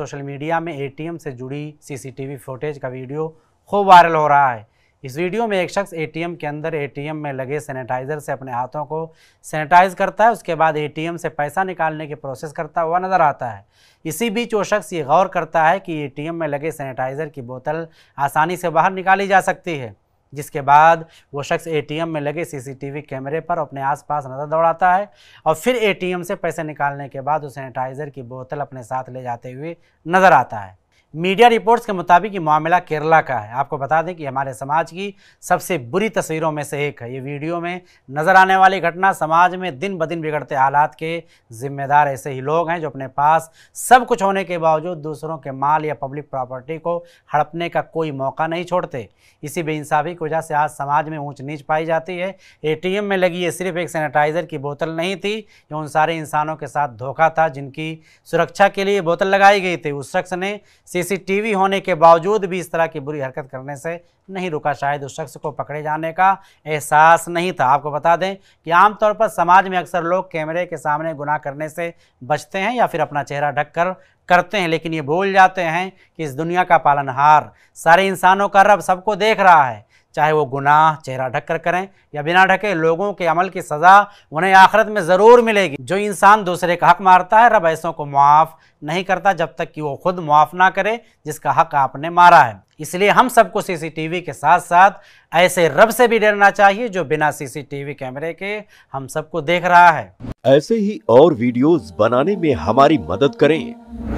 social media में ATM से जुड़ी सीसीटीवी फुटेज का वीडियो खूब वायरल हो रहा है इस वीडियो में एक शख्स एटीएम के अंदर एटीएम में लगे सैनिटाइजर से अपने हाथों को सैनिटाइज करता है उसके बाद एटीएम से पैसा निकालने की प्रोसेस करता हुआ नजर आता है इसी बीच वो शख्स ये गौर करता है कि एटीएम में लगे सैनिटाइजर की बोतल आसानी से बाहर निकाली जा सकती है जिसके बाद वो शख्स एटीएम में लगे सीसीटीवी कैमरे पर अपने आसपास नज़र दौड़ाता है और फिर एटीएम से पैसे निकालने के बाद वो सैनिटाइज़र की बोतल अपने साथ ले जाते हुए नज़र आता है मीडिया रिपोर्ट्स के मुताबिक ये मामला केरला का है आपको बता दें कि हमारे समाज की सबसे बुरी तस्वीरों में से एक है ये वीडियो में नज़र आने वाली घटना समाज में दिन ब दिन बिगड़ते हालात के जिम्मेदार ऐसे ही लोग हैं जो अपने पास सब कुछ होने के बावजूद दूसरों के माल या पब्लिक प्रॉपर्टी को हड़पने का कोई मौका नहीं छोड़ते इसी बेइंसाफ़ी की वजह से आज समाज में ऊँच नीच पाई जाती है ए में लगी ये सिर्फ एक सैनिटाइज़र की बोतल नहीं थी ये उन सारे इंसानों के साथ धोखा था जिनकी सुरक्षा के लिए बोतल लगाई गई थी उस शख्स ने सीसीटीवी होने के बावजूद भी इस तरह की बुरी हरकत करने से नहीं रुका शायद उस शख्स को पकड़े जाने का एहसास नहीं था आपको बता दें कि आमतौर पर समाज में अक्सर लोग कैमरे के सामने गुनाह करने से बचते हैं या फिर अपना चेहरा ढक कर करते हैं लेकिन ये भूल जाते हैं कि इस दुनिया का पालनहार सारे इंसानों का रब सबको देख रहा है चाहे वो गुनाह चेहरा ढक कर करें या बिना ढके लोगों के अमल की सज़ा उन्हें आखिरत में ज़रूर मिलेगी जो इंसान दूसरे का हक मारता है रब ऐसों को मुआफ़ नहीं करता जब तक कि वो खुद मुआफ़ ना करे जिसका हक आपने मारा है इसलिए हम सबको सीसीटीवी के साथ साथ ऐसे रब से भी डरना चाहिए जो बिना सीसीटीवी कैमरे के हम सबको देख रहा है ऐसे ही और वीडियोस बनाने में हमारी मदद करें